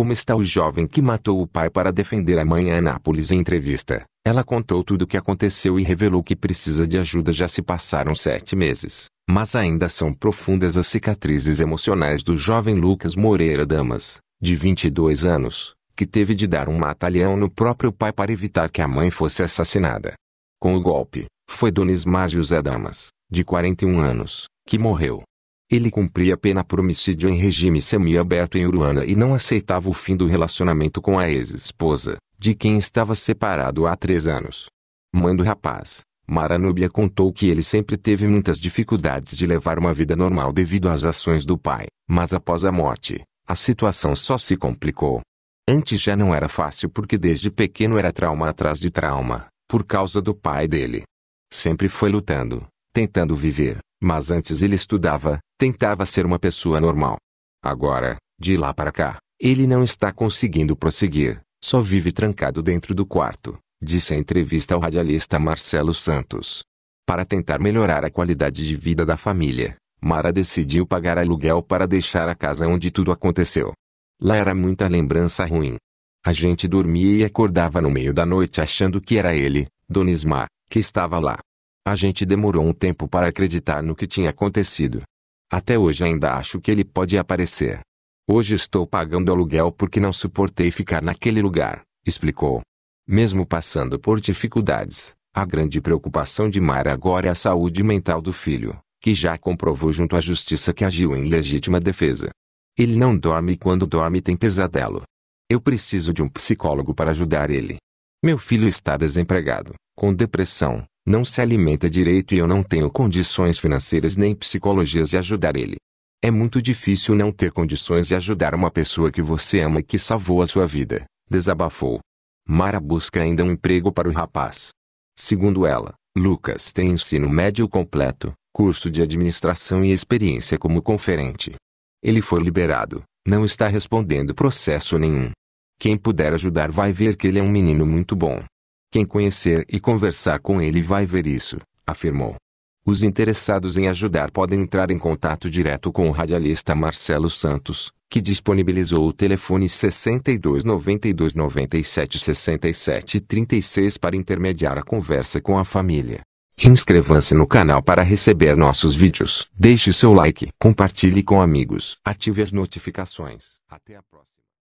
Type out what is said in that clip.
Como está o jovem que matou o pai para defender a mãe em Anápolis em entrevista? Ela contou tudo o que aconteceu e revelou que precisa de ajuda. Já se passaram sete meses, mas ainda são profundas as cicatrizes emocionais do jovem Lucas Moreira Damas, de 22 anos, que teve de dar um matalhão no próprio pai para evitar que a mãe fosse assassinada. Com o golpe, foi Donismar José Damas, de 41 anos, que morreu. Ele cumpria pena por homicídio em regime semiaberto em Uruana e não aceitava o fim do relacionamento com a ex-esposa, de quem estava separado há três anos. Mãe do rapaz, Maranúbia contou que ele sempre teve muitas dificuldades de levar uma vida normal devido às ações do pai, mas após a morte, a situação só se complicou. Antes já não era fácil porque desde pequeno era trauma atrás de trauma, por causa do pai dele. Sempre foi lutando, tentando viver, mas antes ele estudava, tentava ser uma pessoa normal. Agora, de lá para cá, ele não está conseguindo prosseguir, só vive trancado dentro do quarto, disse a entrevista ao radialista Marcelo Santos. Para tentar melhorar a qualidade de vida da família, Mara decidiu pagar aluguel para deixar a casa onde tudo aconteceu. Lá era muita lembrança ruim. A gente dormia e acordava no meio da noite achando que era ele, Ismar, que estava lá. A gente demorou um tempo para acreditar no que tinha acontecido. Até hoje ainda acho que ele pode aparecer. Hoje estou pagando aluguel porque não suportei ficar naquele lugar, explicou. Mesmo passando por dificuldades, a grande preocupação de Mara agora é a saúde mental do filho, que já comprovou junto à justiça que agiu em legítima defesa. Ele não dorme e quando dorme tem pesadelo. Eu preciso de um psicólogo para ajudar ele. Meu filho está desempregado, com depressão, não se alimenta direito e eu não tenho condições financeiras nem psicologias de ajudar ele. É muito difícil não ter condições de ajudar uma pessoa que você ama e que salvou a sua vida, desabafou. Mara busca ainda um emprego para o rapaz. Segundo ela, Lucas tem ensino médio completo, curso de administração e experiência como conferente. Ele foi liberado, não está respondendo processo nenhum. Quem puder ajudar vai ver que ele é um menino muito bom. Quem conhecer e conversar com ele vai ver isso, afirmou. Os interessados em ajudar podem entrar em contato direto com o radialista Marcelo Santos, que disponibilizou o telefone 62 92 97 67 36 para intermediar a conversa com a família. Inscreva-se no canal para receber nossos vídeos. Deixe seu like, compartilhe com amigos, ative as notificações. Até a próxima.